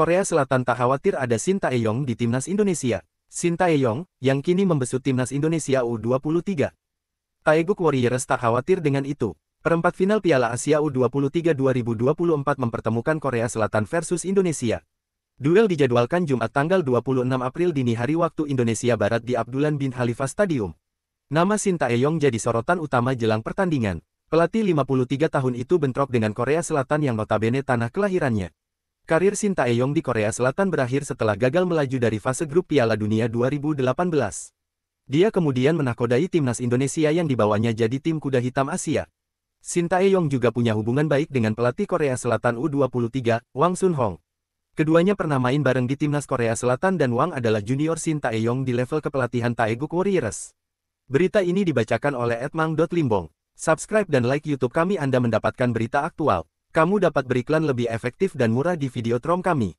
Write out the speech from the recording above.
Korea Selatan tak khawatir ada Shin Taeyong di timnas Indonesia. Shin Taeyong, yang kini membesut timnas Indonesia U23. Taeguk Warriors tak khawatir dengan itu. Perempat final Piala Asia U23 2024 mempertemukan Korea Selatan versus Indonesia. Duel dijadwalkan Jumat tanggal 26 April dini hari waktu Indonesia Barat di Abdulan bin Khalifah Stadium. Nama Shin Taeyong jadi sorotan utama jelang pertandingan. Pelatih 53 tahun itu bentrok dengan Korea Selatan yang notabene tanah kelahirannya. Karir Shin Yong di Korea Selatan berakhir setelah gagal melaju dari fase grup Piala Dunia 2018. Dia kemudian menakodai timnas Indonesia yang dibawanya jadi tim kuda hitam Asia. Shin Yong juga punya hubungan baik dengan pelatih Korea Selatan U23, Wang Sun Hong. Keduanya pernah main bareng di timnas Korea Selatan dan Wang adalah junior Shin Yong di level kepelatihan Taeguk Warriors. Berita ini dibacakan oleh Edmang.limbong. Subscribe dan like YouTube kami Anda mendapatkan berita aktual kamu dapat beriklan lebih efektif dan murah di Videotrom kami.